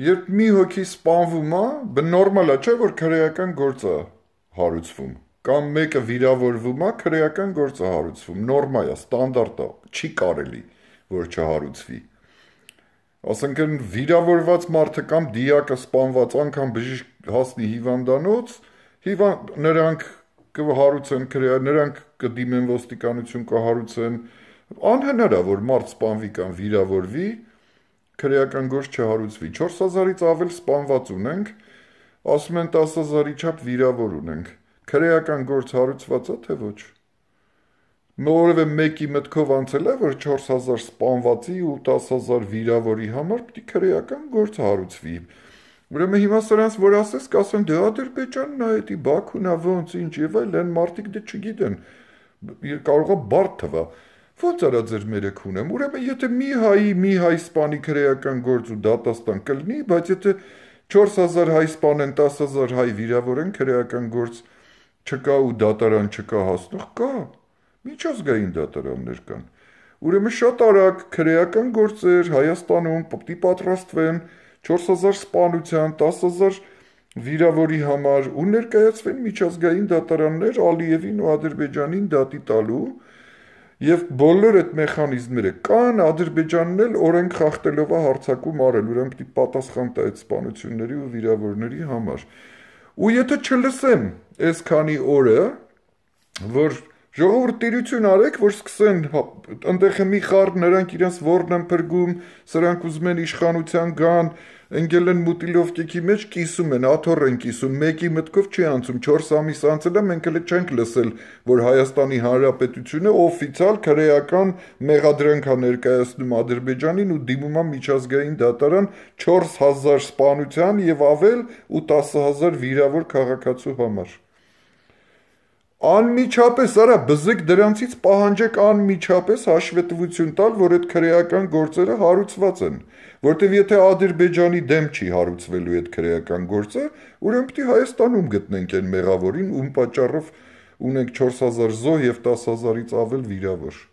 Երբ մի հոգի սպանվում է, բնորմալ է, չէ՞ որ քրեական գործը հարուցվում կամ մեկը վիրավորվում է, քրեական գործը հարուցվում։ Նորմալ է, ստանդարտ է, չի կարելի որ չհարուցվի։ Ասենք են վիրավորված մարդը կամ դիակը սպանված անգամ բժիշկ հասնի հիվանդանոց, հիվան նրանք կհարուցեն քրեա, նրանք կդիմեն ոստիկանություն կհարուցեն։ Անհնար է որ մարդ սպանվի կամ վիրավորվի, վիրավոր քրեական գործ չհարուցվի։ 4000-ից ավել սպանված ունենք, ասում են 10000-ի չափ վիրավոր ունենք։ Քրեական գործ հարուցված է թե ոչ։ Նորևէ մեկի մտքով անցել է, որ 4000 սպանվածի ու 10000 վիրավորի համար պիտի քրեական գործ հարուցվի։ Ուրեմն հիմա սրանց որ ասես, կասեն դե Ադրբեջանն է, դա Բաքուն է, ոնց ինչ եւ այլն մարդիկ դե չգիտեն։ Կարող է բարդ թվա։ բար ո՞նց արա ձեր մերեքուն եմ։ Ուրեմն եթե մի հայի մի հայ սպանի քրեական գործ ու դատաստան կլինի, բայց եթե 4000 հայ սպանեն 10000 հայ վիրավորեն քրեական գործ չկա ու դատարան չկա հասնող կա։ Միջազգային դատարաններ կան։ Ուրեմն շատ արագ քրեական գործեր Հայաստանում պետք է պատրաստվեն 4000 սպանության 10000 վիրավորի համար ու ներկայացվեն միջազգային դատարաններ Ալիևին ու Ադրբեջանին դատի տալու Եվ բոլոր այդ մեխանիզմները կան Ադրբեջանն էլ օրեն խախտելով է հարցակում արել, ուրեմն պիտի պատասխան տա այդ սպանությունների ու վիրավորների համար։ Ու եթե չլսեմ այս քանի օրը, որ Ժողովուրդ տիրություն արեք, որ սկսեն այնտեղ հա, մի խառ նրանք իրենց ворն են փրկում, սրանք ուզում են իշխանության գան, ընկել են մուտիլով կեքի մեջ կիսում են, աթոռ են կիսում, մեկի մտքով չի անցում, 4 ամիս անցել է, մենք էլ չենք լսել, որ Հայաստանի Հանրապետությունը օֆիցիալ քրեական մեղադրանք է ներկայացնում Ադրբեջանին ու դիմում է միջազգային դատարան 4000 սպանության եւ ավել ու 10000 վիրավոր քաղաքացու համար։ Անմիջապես, արա բզիկ դրանցից պահանջեք անմիջապես հաշվետվություն տալ, որ այդ քրեական գործերը հարուցված են, որտեվ եթե Ադրբեջանի դեմ չի հարուցվելու այդ քրեական գործը, ուրեմն պիտի Հայաստանում գտնենք այն մեղավորին, ում պատճառով ունենք 4000 զոհ եւ 10000-ից ավել վիրավոր։